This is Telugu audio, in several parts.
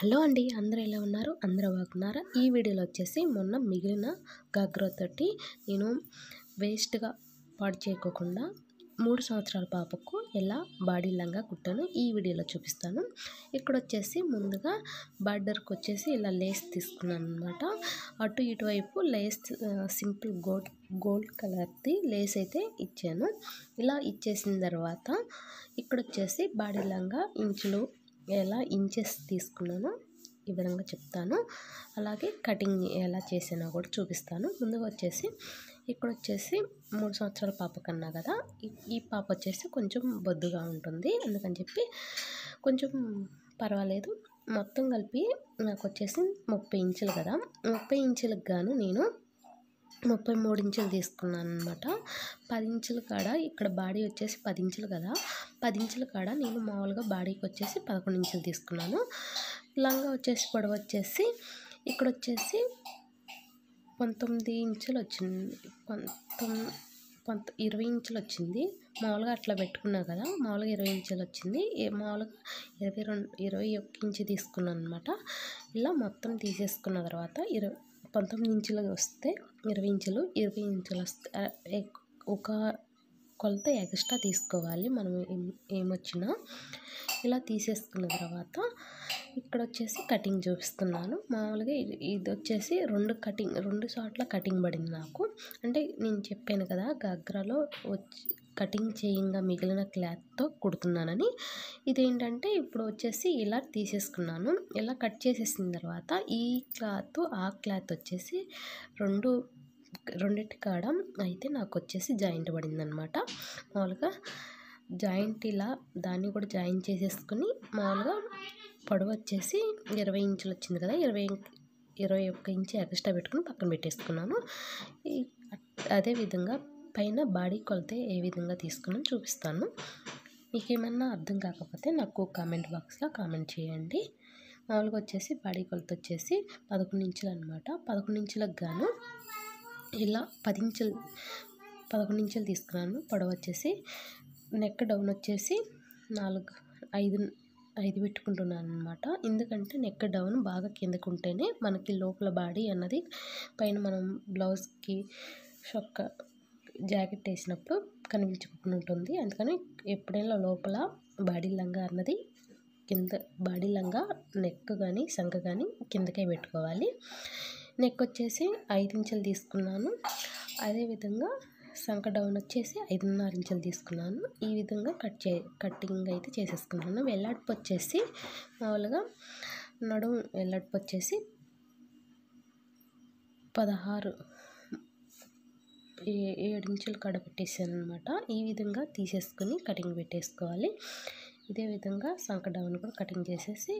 హలో అండి అందరూ ఎలా ఉన్నారు అందరూ బాగున్నారా ఈ వీడియోలో వచ్చేసి మొన్న మిగిలిన గాగ్రోతోటి నేను వేస్ట్గా పాడు చేయకోకుండా మూడు సంవత్సరాల పాపకు ఎలా బాడీ లంగా కుట్టాను ఈ వీడియోలో చూపిస్తాను ఇక్కడ వచ్చేసి ముందుగా బార్డర్కి వచ్చేసి ఇలా లేస్ తీసుకున్నాను అనమాట అటు ఇటువైపు లేస్ సింపుల్ గోల్డ్ గోల్డ్ కలర్ది లేస్ అయితే ఇచ్చాను ఇలా ఇచ్చేసిన తర్వాత ఇక్కడ వచ్చేసి బాడీ లంగా ఇంచులు ఎలా ఇంచెస్ తీసుకున్నానో విధంగా చెప్తాను అలాగే కటింగ్ ఎలా చేసినా కూడా చూపిస్తాను ముందుగా వచ్చేసి ఇక్కడ వచ్చేసి మూడు సంవత్సరాల పాప కన్నా కదా ఈ పాప వచ్చేసి కొంచెం బొద్దుగా ఉంటుంది అందుకని చెప్పి కొంచెం పర్వాలేదు మొత్తం కలిపి నాకు వచ్చేసి ముప్పై ఇంచులు కదా ముప్పై ఇంచులకు గాను నేను ముప్పై మూడు ఇంచులు తీసుకున్నాను అనమాట పది ఇంచుల కాడ ఇక్కడ బాడీ వచ్చేసి పది ఇంచులు కదా పది ఇంచుల కాడ నేను మామూలుగా బాడీకి వచ్చేసి పదకొండు ఇంచులు తీసుకున్నాను లంగా వచ్చేసి పొడవ వచ్చేసి ఇక్కడ వచ్చేసి పంతొమ్మిది ఇంచులు వచ్చింది పంతొమ్మిది పంత ఇరవై ఇంచులు వచ్చింది మామూలుగా అట్లా పెట్టుకున్నా కదా మామూలుగా ఇరవై ఇంచులు వచ్చింది మామూలుగా ఇరవై రెండు ఇరవై ఒక్క ఇంచు తీసుకున్నాను అనమాట ఇలా మొత్తం తీసేసుకున్న తర్వాత ఇరవై పంతొమ్మిది ఇంచులు వస్తే ఇరవై ఇంచులు ఇరవై ఇంచులు వస్తే ఒక కొలత ఎక్స్ట్రా తీసుకోవాలి మనం ఏమొచ్చినా ఇలా తీసేసుకున్న తర్వాత ఇక్కడ వచ్చేసి కటింగ్ చూపిస్తున్నాను మామూలుగా ఇది వచ్చేసి రెండు కటింగ్ రెండు షాట్ల కటింగ్ పడింది నాకు అంటే నేను చెప్పాను కదా గగ్రాలో వచ్చి కటింగ్ చేయంగా మిగిలిన క్లాత్తో కుడుతున్నానని ఇదేంటంటే ఇప్పుడు వచ్చేసి ఇలా తీసేసుకున్నాను ఇలా కట్ చేసేసిన తర్వాత ఈ క్లాత్ ఆ క్లాత్ వచ్చేసి రెండు రెండింటి కాడ అయితే నాకు వచ్చేసి జాయింట్ పడిందనమాట మామూలుగా జాయింట్ ఇలా దాన్ని కూడా జాయిన్ చేసేసుకుని మామూలుగా పొడవు వచ్చేసి ఇరవై ఇంచులు వచ్చింది కదా ఇరవై ఇరవై ఒక్క ఇంచు ఎక్స్ట్రా పెట్టుకుని పక్కన పెట్టేసుకున్నాను అదేవిధంగా పైన బాడీ కొలత ఏ విధంగా తీసుకున్నాం చూపిస్తాను మీకు ఏమన్నా అర్థం కాకపోతే నాకు కామెంట్ బాక్స్లో కామెంట్ చేయండి మామూలుగా వచ్చేసి బాడీ కొలత వచ్చేసి పదకొండు ఇంచులు అనమాట పదకొండు ఇంచులకు గాను ఇలా పది ఇంచులు పదకొండు ఇంచులు తీసుకున్నాను పొడవు వచ్చేసి నెక్ డౌన్ వచ్చేసి నాలుగు ఐదు ఐదు పెట్టుకుంటున్నాను అనమాట ఎందుకంటే నెక్ డౌన్ బాగా కిందకు ఉంటేనే మనకి లోపల బాడీ అన్నది పైన మనం బ్లౌజ్కి షొక్క జాకెట్ వేసినప్పుడు కనిపించకుండా ఉంటుంది అందుకని ఎప్పుడైనా లోపల బాడీ లంగా అన్నది కింద బాడీ లంగా నెక్ కానీ సంఖ కానీ కిందకే పెట్టుకోవాలి నెక్ వచ్చేసి ఐదు ఇంచులు తీసుకున్నాను అదేవిధంగా సంఖ డౌన్ వచ్చేసి ఐదున్నర ఇంచులు తీసుకున్నాను ఈ విధంగా కట్ చే కట్టింగ్ అయితే చేసేసుకున్నాను వెల్లాడిపు వచ్చేసి మామూలుగా నడుము వెల్లాడిపు వచ్చేసి పదహారు ఏడు ఇంచులు కడపెట్టేసాను అనమాట ఈ విధంగా తీసేసుకుని కటింగ్ పెట్టేసుకోవాలి ఇదే విధంగా సంక డౌన్ కూడా కటింగ్ చేసేసి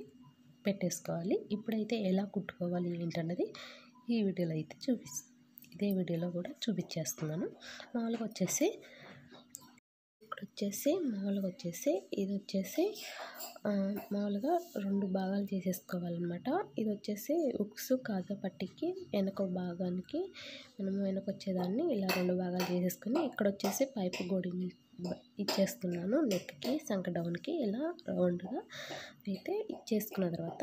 పెట్టేసుకోవాలి ఇప్పుడైతే ఎలా కుట్టుకోవాలి ఏంటన్నది ఈ వీడియోలో అయితే చూపి ఇదే వీడియోలో కూడా చూపించేస్తున్నాను మామూలుగా వచ్చేసి ఇక్కడ వచ్చేసి మామూలుగా వచ్చేసి ఇది వచ్చేసి మామూలుగా రెండు భాగాలు చేసేసుకోవాలన్నమాట ఇది వచ్చేసి ఉక్స్ కాజా పట్టికి వెనక భాగానికి మనము వెనక వచ్చేదాన్ని ఇలా రెండు భాగాలు చేసేసుకుని ఇక్కడ వచ్చేసి పైపు గోడి ఇచ్చేస్తున్నాను నెక్కి సంక డౌన్కి ఇలా రౌండ్గా అయితే ఇచ్చేసుకున్న తర్వాత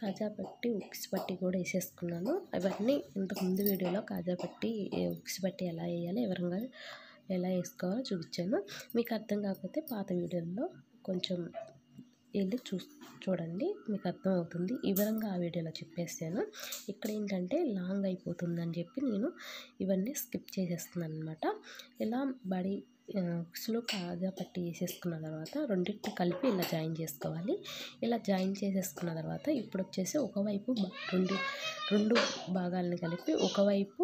కాజా పట్టి ఉక్స్ పట్టి కూడా వేసేసుకున్నాను అవన్నీ ఇంతకుముందు వీడియోలో కాజా పట్టి ఉక్స్ పట్టి ఎలా వేయాలి ఎవరంగా ఎలా వేసుకోవాలో చూపించాను మీకు అర్థం కాకపోతే పాత వీడియోల్లో కొంచెం వెళ్ళి చూ చూడండి మీకు అర్థమవుతుంది వివరంగా ఆ వీడియోలో చెప్పేస్తాను ఇక్కడ ఏంటంటే లాంగ్ అయిపోతుందని చెప్పి నేను ఇవన్నీ స్కిప్ చేసేస్తున్నాను అనమాట ఇలా బడి స్లో కాగా పట్టి వేసేసుకున్న తర్వాత రెండింటిని కలిపి ఇలా జాయిన్ చేసుకోవాలి ఇలా జాయిన్ చేసేసుకున్న తర్వాత ఇప్పుడు వచ్చేసి ఒకవైపు రెండు రెండు భాగాలను కలిపి ఒకవైపు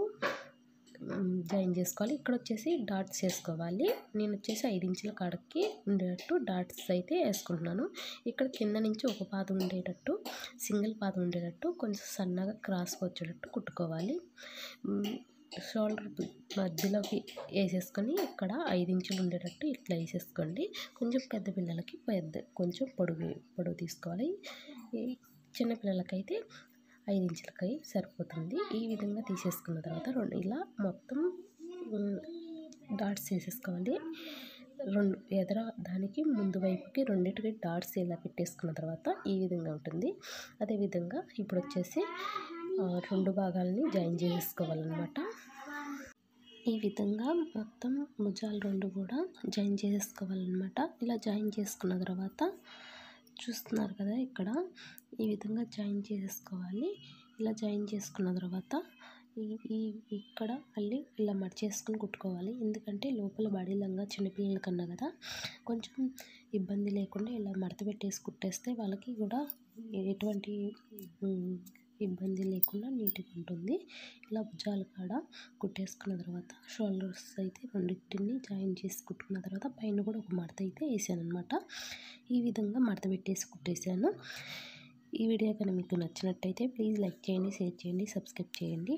జాయిన్ చేసుకోవాలి ఇక్కడ వచ్చేసి డాట్స్ వేసుకోవాలి నేను వచ్చేసి ఐదు ఇంచుల కాడకి ఉండేటట్టు డాట్స్ అయితే వేసుకుంటున్నాను ఇక్కడ కింద నుంచి ఒక పాద ఉండేటట్టు సింగిల్ పాద ఉండేటట్టు కొంచెం సన్నగా క్రాస్కి వచ్చేటట్టు కుట్టుకోవాలి షోల్డర్ మధ్యలోకి వేసేసుకొని ఇక్కడ ఐదు ఇంచులు ఉండేటట్టు ఇట్లా వేసేసుకోండి కొంచెం పెద్ద పిల్లలకి పెద్ద కొంచెం పొడుగు పొడుగు తీసుకోవాలి చిన్నపిల్లలకైతే ఐదు ఇంచులకి సరిపోతుంది ఈ విధంగా తీసేసుకున్న తర్వాత రెండు ఇలా మొత్తం డాట్స్ వేసేసుకోవాలి రెండు ఎదర దానికి ముందు వైపుకి రెండింటికి డాట్స్ ఇలా పెట్టేసుకున్న తర్వాత ఈ విధంగా ఉంటుంది అదేవిధంగా ఇప్పుడు వచ్చేసి రెండు భాగాలని జాయిన్ చేసేసుకోవాలన్నమాట ఈ విధంగా మొత్తం భుజాలు రెండు కూడా జాయిన్ చేసేసుకోవాలన్నమాట ఇలా జాయిన్ చేసుకున్న తర్వాత చూస్తున్నారు కదా ఇక్కడ ఈ విధంగా జాయిన్ చేసేసుకోవాలి ఇలా జాయిన్ చేసుకున్న తర్వాత ఈ ఇక్కడ మళ్ళీ ఇలా మడిచేసుకుని కుట్టుకోవాలి ఎందుకంటే లోపల బాడీ లంగా కన్నా కదా కొంచెం ఇబ్బంది లేకుండా ఇలా మడత పెట్టేసి కుట్టేస్తే వాళ్ళకి కూడా ఎటువంటి ఇబ్బంది లేకుండా నీట్గా ఉంటుంది ఇలా భుజాల కాడ కుట్టేసుకున్న తర్వాత షోల్డర్స్ అయితే రెండింటిని జాయిన్ చేసి కుట్టుకున్న తర్వాత పైన కూడా ఒక మడత అయితే వేసాను అనమాట ఈ విధంగా మడత పెట్టేసి కుట్టేశాను ఈ వీడియో కానీ మీకు నచ్చినట్టయితే ప్లీజ్ లైక్ చేయండి షేర్ చేయండి సబ్స్క్రైబ్ చేయండి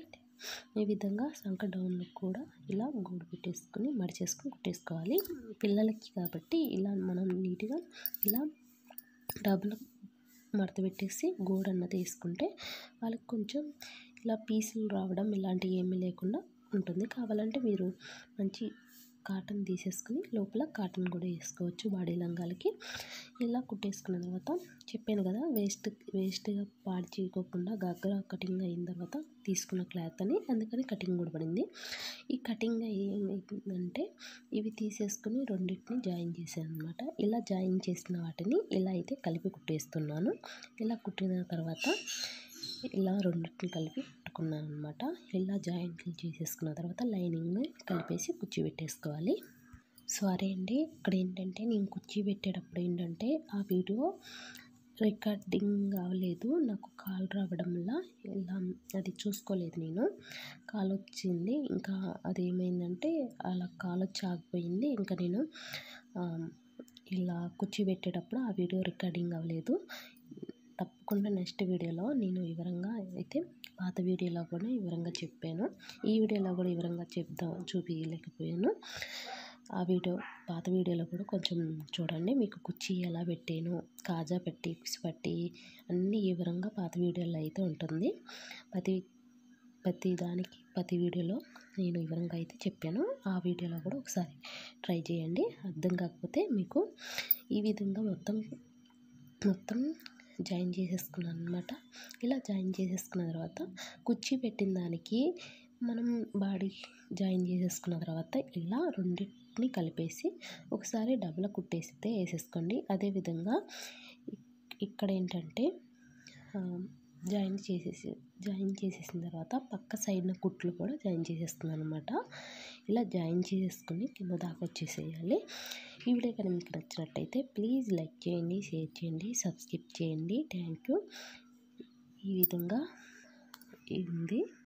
ఈ విధంగా సంక డౌన్లు కూడా ఇలా గూడు పెట్టేసుకుని మడిచేసుకుని కుట్టేసుకోవాలి పిల్లలకి కాబట్టి ఇలా మనం నీట్గా ఇలా డబ్బులు మడత పెట్టేసి గోడన్న తీసుకుంటే వాళ్ళకి కొంచెం ఇలా పీసులు రావడం ఇలాంటివి ఏమీ లేకుండా ఉంటుంది కావాలంటే మీరు మంచి కాటన్ తీసేసుకుని లోపల కాటన్ కూడా వేసుకోవచ్చు బాడీ లంగాలకి ఇలా కుట్టేసుకున్న తర్వాత చెప్పాను కదా వేస్ట్ వేస్ట్గా పాడి చేయకోకుండా గగ్గర కటింగ్ అయిన తర్వాత తీసుకున్న క్లాత్ అని అందుకని కటింగ్ కూడా పడింది ఈ కటింగ్ ఏమైందంటే ఇవి తీసేసుకుని రెండింటిని జాయిన్ చేశాను అనమాట ఇలా జాయిన్ చేసిన వాటిని ఇలా అయితే కలిపి కుట్టేస్తున్నాను ఇలా కుట్టిన తర్వాత ఇలా రెండింటిని కలిపి పెట్టుకున్నాను అనమాట ఇలా జాయింట్లు చేసేసుకున్న తర్వాత లైనింగ్ కలిపేసి కుచ్చి పెట్టేసుకోవాలి సారీ అండి ఇక్కడ ఏంటంటే నేను కుర్చీ పెట్టేటప్పుడు ఏంటంటే ఆ వీడియో రికార్డింగ్ అవ్వలేదు నాకు కాల్ రావడం వల్ల ఇలా అది చూసుకోలేదు నేను కాల్ వచ్చింది ఇంకా అదేమైందంటే అలా కాల్ వచ్చి ఆగిపోయింది ఇంకా నేను ఇలా కుర్చీ పెట్టేటప్పుడు ఆ వీడియో రికార్డింగ్ అవ్వలేదు తప్పకుండా నెక్స్ట్ వీడియోలో నేను వివరంగా అయితే పాత వీడియోలో కూడా వివరంగా చెప్పాను ఈ వీడియోలో కూడా వివరంగా చెప్తా చూపించలేకపోయాను ఆ వీడియో పాత వీడియోలో కూడా కొంచెం చూడండి మీకు కుర్చీ ఎలా పెట్టాను కాజా పెట్టి పట్టి అన్నీ వివరంగా పాత వీడియోలో అయితే ఉంటుంది ప్రతి ప్రతి దానికి ప్రతి వీడియోలో నేను వివరంగా అయితే చెప్పాను ఆ వీడియోలో కూడా ఒకసారి ట్రై చేయండి అర్థం కాకపోతే మీకు ఈ విధంగా మొత్తం మొత్తం జాయిన్ చేసేసుకున్నాను అనమాట ఇలా జాయిన్ చేసేసుకున్న తర్వాత కుర్చీ పెట్టిన దానికి మనం బాడీ జాయిన్ చేసేసుకున్న తర్వాత ఇలా రెండింటిని కలిపేసి ఒకసారి డబ్బుల కుట్టేస్తే వేసేసుకోండి అదేవిధంగా ఇక్కడ ఏంటంటే జాయిన్ చేసేసి జాయిన్ చేసేసిన తర్వాత పక్క సైడ్న కుట్లు కూడా జాయిన్ చేసేస్తున్నాను అనమాట ఇలా జాయిన్ చేసేసుకుని కింద దాకా వచ్చేసేయాలి ఈ వీడియో కానీ మీకు నచ్చినట్టయితే ప్లీజ్ లైక్ చేయండి షేర్ చేయండి సబ్స్క్రైబ్ చేయండి థ్యాంక్ యూ ఈ విధంగా ఉంది